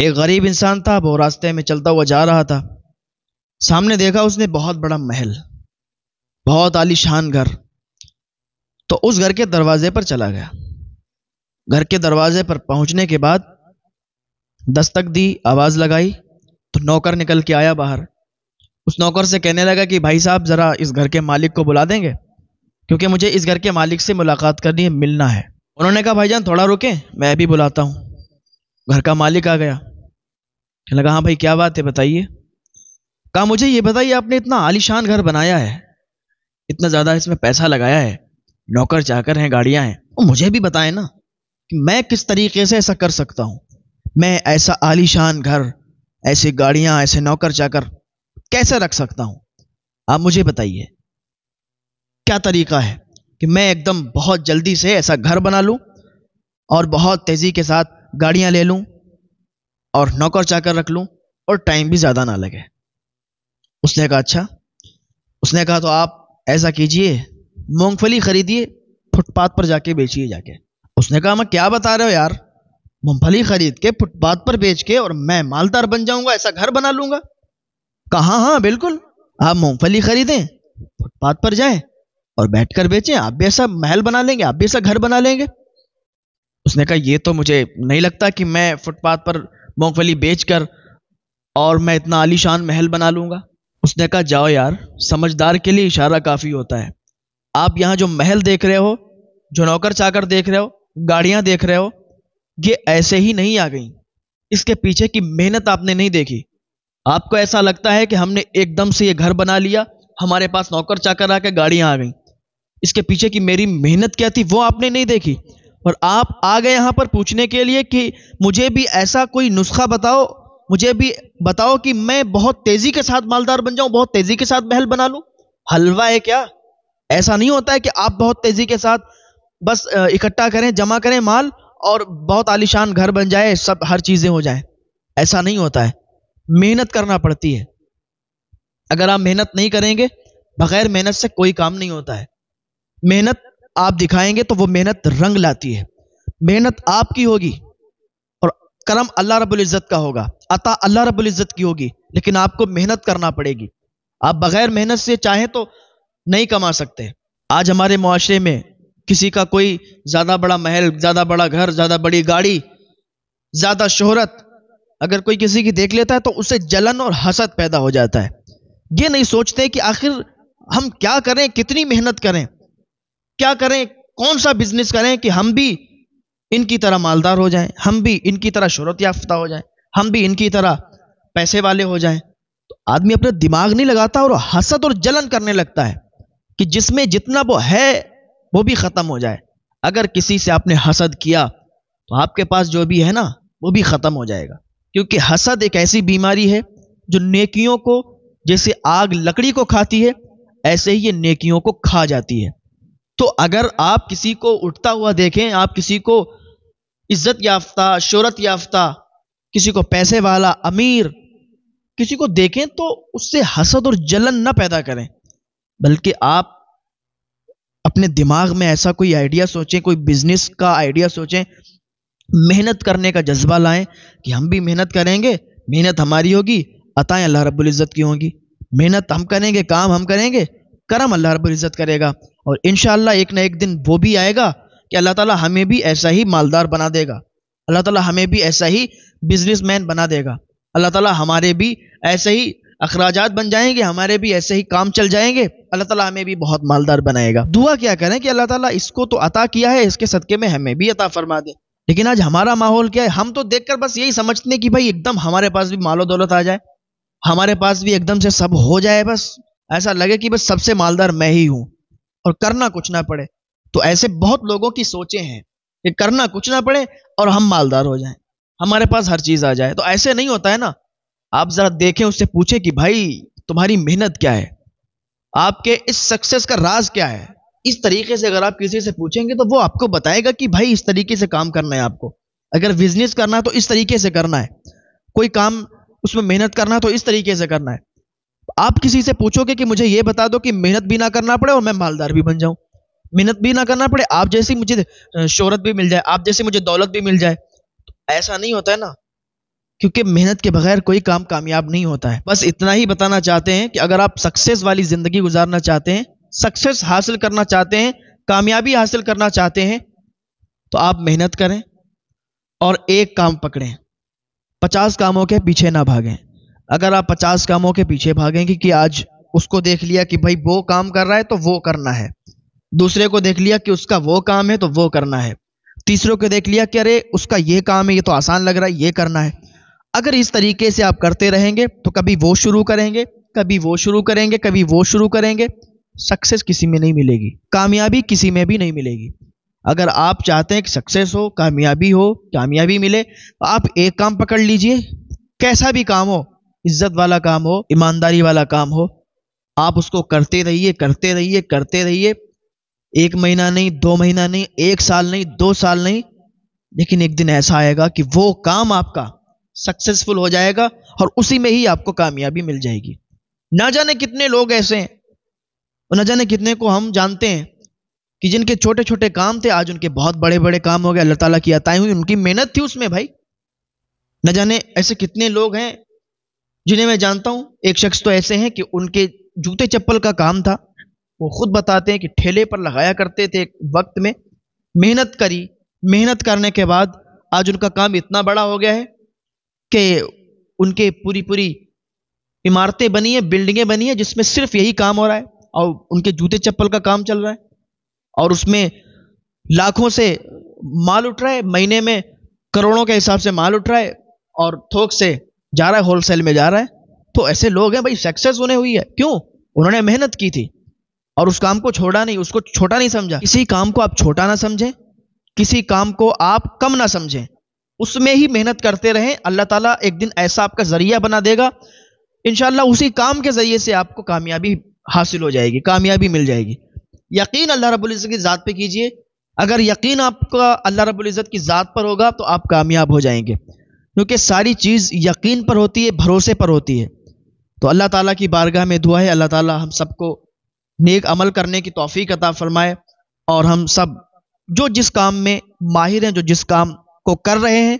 एक गरीब इंसान था वो रास्ते में चलता हुआ जा रहा था सामने देखा उसने बहुत बड़ा महल बहुत आलीशान घर तो उस घर के दरवाजे पर चला गया घर के दरवाजे पर पहुंचने के बाद दस्तक दी आवाज़ लगाई तो नौकर निकल के आया बाहर उस नौकर से कहने लगा कि भाई साहब ज़रा इस घर के मालिक को बुला देंगे क्योंकि मुझे इस घर के मालिक से मुलाकात करनी है मिलना है उन्होंने कहा भाईजान थोड़ा रुके मैं भी बुलाता हूँ घर का मालिक आ गया कहने लगा हाँ भाई क्या बात है बताइए कहा मुझे ये बताइए आपने इतना आलिशान घर बनाया है इतना ज़्यादा इसमें पैसा लगाया है नौकर चाकर हैं गाड़ियाँ हैं और मुझे भी बताएं ना कि मैं किस तरीके से ऐसा कर सकता हूँ मैं ऐसा आलिशान घर ऐसी गाड़ियाँ ऐसे नौकर चाकर कैसे रख सकता हूँ आप मुझे बताइए क्या तरीका है कि मैं एकदम बहुत जल्दी से ऐसा घर बना लूँ और बहुत तेज़ी के साथ गाड़ियाँ ले लूँ और नौकर चाकर रख लूँ और टाइम भी ज़्यादा ना लगे उसने कहा अच्छा उसने कहा तो आप ऐसा कीजिए मूंगफली खरीदिए फुटपाथ पर जाके बेचिए जाके उसने कहा मैं क्या बता रहे हो यार मूंगफली खरीद के फुटपाथ पर बेच के और मैं मालदार बन जाऊंगा ऐसा घर बना लूंगा कहा हाँ, हाँ बिल्कुल आप मूंगफली खरीदें फुटपाथ पर जाएं और बैठकर बेचें आप भी ऐसा महल बना लेंगे आप भी ऐसा घर बना लेंगे उसने कहा ये तो मुझे नहीं लगता कि मैं फुटपाथ पर मूंगफली कर और मैं इतना आलीशान महल बना लूँगा उसने कहा जाओ यार समझदार के लिए इशारा काफ़ी होता है आप यहाँ जो महल देख रहे हो जो नौकर चाकर देख रहे हो गाड़ियाँ देख रहे हो ये ऐसे ही नहीं आ गई इसके पीछे की मेहनत आपने नहीं देखी आपको ऐसा लगता है कि हमने एकदम से ये घर बना लिया हमारे पास नौकर चाकर आके गाड़ियाँ आ गई इसके पीछे की मेरी मेहनत क्या थी वो आपने नहीं देखी और आप आ गए यहाँ पर पूछने के लिए कि मुझे भी ऐसा कोई नुस्खा बताओ मुझे भी बताओ कि मैं बहुत तेज़ी के साथ मालदार बन जाऊं बहुत तेज़ी के साथ महल बना लूं हलवा है क्या ऐसा नहीं होता है कि आप बहुत तेज़ी के साथ बस इकट्ठा करें जमा करें माल और बहुत आलिशान घर बन जाए सब हर चीज़ें हो जाए ऐसा नहीं होता है मेहनत करना पड़ती है अगर आप मेहनत नहीं करेंगे बगैर मेहनत से कोई काम नहीं होता है मेहनत आप दिखाएंगे तो वो मेहनत रंग लाती है मेहनत आपकी होगी और कर्म अल्लाह रब्बुल इज़्ज़त का होगा अता अल्लाह रब्बुल इज़्ज़त की होगी लेकिन आपको मेहनत करना पड़ेगी आप बगैर मेहनत से चाहें तो नहीं कमा सकते आज हमारे माशरे में किसी का कोई ज़्यादा बड़ा महल ज़्यादा बड़ा घर ज़्यादा बड़ी गाड़ी ज़्यादा शोहरत अगर कोई किसी की देख लेता है तो उसे जलन और हसद पैदा हो जाता है ये नहीं सोचते कि आखिर हम क्या करें कितनी मेहनत करें क्या करें कौन सा बिजनेस करें कि हम भी इनकी तरह मालदार हो जाएं हम भी इनकी तरह शहरत याफ्ता हो जाएं हम भी इनकी तरह पैसे वाले हो जाएं तो आदमी अपना दिमाग नहीं लगाता और हसद और जलन करने लगता है कि जिसमें जितना वो है वो भी ख़त्म हो जाए अगर किसी से आपने हसद किया तो आपके पास जो भी है ना वो भी ख़त्म हो जाएगा क्योंकि हसद एक ऐसी बीमारी है जो नेकियों को जैसे आग लकड़ी को खाती है ऐसे ही ये नेकियों को खा जाती है तो अगर आप किसी को उठता हुआ देखें आप किसी को इज्जत याफ्ता शहरत याफ्ता किसी को पैसे वाला अमीर किसी को देखें तो उससे हसद और जलन ना पैदा करें बल्कि आप अपने दिमाग में ऐसा कोई आइडिया सोचें कोई बिजनेस का आइडिया सोचें मेहनत करने का जज्बा लाएं कि हम भी मेहनत करेंगे मेहनत हमारी होगी अताएं अल्लाह रब्बुल इज़्ज़त की होंगी मेहनत हम करेंगे काम हम करेंगे करम अल्लाह रब्बुल इज़्ज़त करेगा और इन एक ना एक दिन वो भी आएगा कि अल्लाह ताला हमें भी ऐसा ही मालदार बना देगा अल्लाह ताला हमें भी ऐसा ही बिजनेसमैन बना देगा अल्लाह ताला हमारे भी ऐसे ही अखराज बन जाएंगे हमारे भी ऐसे ही काम चल जाएंगे अल्लाह ताला हमें भी बहुत मालदार बनाएगा दुआ क्या करें कि अल्लाह ताला इसको तो अता किया है इसके सदक़े में हमें भी अता फरमा दे लेकिन आज हमारा माहौल क्या है हम तो कर बस यही समझते हैं कि भाई एकदम हमारे पास भी मालो दौलत आ जाए हमारे पास भी एकदम से सब हो जाए बस ऐसा लगे कि बस सबसे मालदार मैं ही हूं और करना कुछ ना पड़े तो ऐसे बहुत लोगों की सोचें हैं कि करना कुछ ना पड़े और हम मालदार हो जाएं हमारे पास हर चीज आ जाए तो ऐसे नहीं होता है ना आप जरा देखें उससे पूछें कि भाई तुम्हारी मेहनत क्या है आपके इस सक्सेस का राज क्या है इस तरीके से अगर आप किसी से पूछेंगे तो वो आपको बताएगा कि भाई इस तरीके से काम करना है आपको अगर बिजनेस करना है तो इस तरीके से करना है कोई काम उसमें मेहनत करना है तो इस तरीके से करना है आप किसी से पूछोगे कि मुझे ये बता दो कि मेहनत भी ना करना पड़े और मैं मालदार भी बन जाऊं मेहनत भी ना करना पड़े आप जैसी मुझे शोहरत भी मिल जाए आप जैसी मुझे दौलत भी मिल जाए तो ऐसा नहीं होता है ना क्योंकि मेहनत के बगैर कोई काम कामयाब नहीं होता है बस इतना ही बताना चाहते हैं कि अगर आप सक्सेस वाली ज़िंदगी गुजारना चाहते हैं सक्सेस हासिल करना चाहते हैं कामयाबी हासिल करना चाहते हैं तो आप मेहनत करें और एक काम पकड़ें पचास कामों के पीछे ना भागें अगर आप पचास कामों के पीछे भागेंगे कि आज उसको देख लिया कि भाई वो काम कर रहा है तो वो करना है दूसरे को देख लिया कि उसका वो काम है तो वो करना है तीसरों को देख लिया कि अरे उसका ये काम है ये तो आसान लग रहा है ये करना है अगर इस तरीके से आप करते रहेंगे तो कभी वो शुरू करेंगे कभी वो शुरू करेंगे कभी वो शुरू करेंगे सक्सेस किसी में नहीं मिलेगी कामयाबी किसी में भी नहीं मिलेगी अगर आप चाहते हैं कि सक्सेस हो कामयाबी हो कामयाबी मिले तो आप एक काम पकड़ लीजिए कैसा भी काम हो इज्जत वाला काम हो ईमानदारी वाला काम हो आप उसको करते रहिए करते रहिए करते रहिए एक महीना नहीं दो महीना नहीं एक साल नहीं दो साल नहीं लेकिन एक दिन ऐसा आएगा कि वो काम आपका सक्सेसफुल हो जाएगा और उसी में ही आपको कामयाबी मिल जाएगी ना जाने कितने लोग ऐसे हैं और ना जाने कितने को हम जानते हैं कि जिनके छोटे छोटे काम थे आज उनके बहुत बड़े बड़े काम हो गए अल्लाह ताला की अताएं हुई उनकी मेहनत थी उसमें भाई न जाने ऐसे कितने लोग हैं जिन्हें मैं जानता हूं एक शख्स तो ऐसे हैं कि उनके जूते चप्पल का काम था वो खुद बताते हैं कि ठेले पर लगाया करते थे वक्त में मेहनत करी मेहनत करने के बाद आज उनका काम इतना बड़ा हो गया है कि उनके पूरी पूरी इमारतें बनी है बिल्डिंगें बनी है जिसमें सिर्फ यही काम हो रहा है और उनके जूते चप्पल का काम चल रहा है और उसमें लाखों से माल उठ रहा है महीने में करोड़ों के हिसाब से माल उठ रहा है और थोक से जा रहा है होलसेल में जा रहा है तो ऐसे लोग हैं भाई सक्सेस उन्हें हुई है क्यों उन्होंने मेहनत की थी और उस काम को छोड़ा नहीं उसको छोटा नहीं समझा किसी काम को आप छोटा ना समझें किसी काम को आप कम ना समझें उसमें ही मेहनत करते रहें अल्लाह ताला एक दिन ऐसा आपका ज़रिया बना देगा इन उसी काम के ज़रिए से आपको कामयाबी हासिल हो जाएगी कामयाबी मिल जाएगी यकीन अल्लाह रबुल्ज़त की ज़ात पे कीजिए अगर यकीन आपका अल्लाह रबुल्ज़त की ज़ात पर होगा तो आप कामयाब हो जाएंगे क्योंकि सारी चीज़ यकीन पर होती है भरोसे पर होती है तो अल्लाह ताला की बारगाह में दुआ है अल्लाह ताला हम सबको नेक अमल करने की तोफ़ी अता फरमाए और हम सब जो जिस काम में माहिर हैं जो जिस काम को कर रहे हैं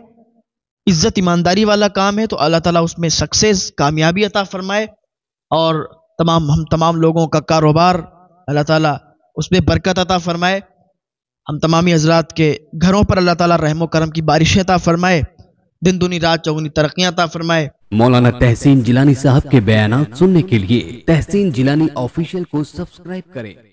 इज़्ज़त ईमानदारी वाला काम है तो अल्लाह ताला उसमें सक्सेस कामयाबी अता फरमाए और तमाम हम तमाम लोगों का कारोबार अल्लाह ताला उसमें बरकत अता फरमाए हम तमामी हजरात के घरों पर अल्लाह ताला रहम करम की बारिश अता फरमाए दिन दुनी रात चौगनी तरक्या ता फरमाए मौलाना तहसीन जिलानी साहब के बयान सुनने के लिए तहसीन जिलानी ऑफिशियल को सब्सक्राइब करें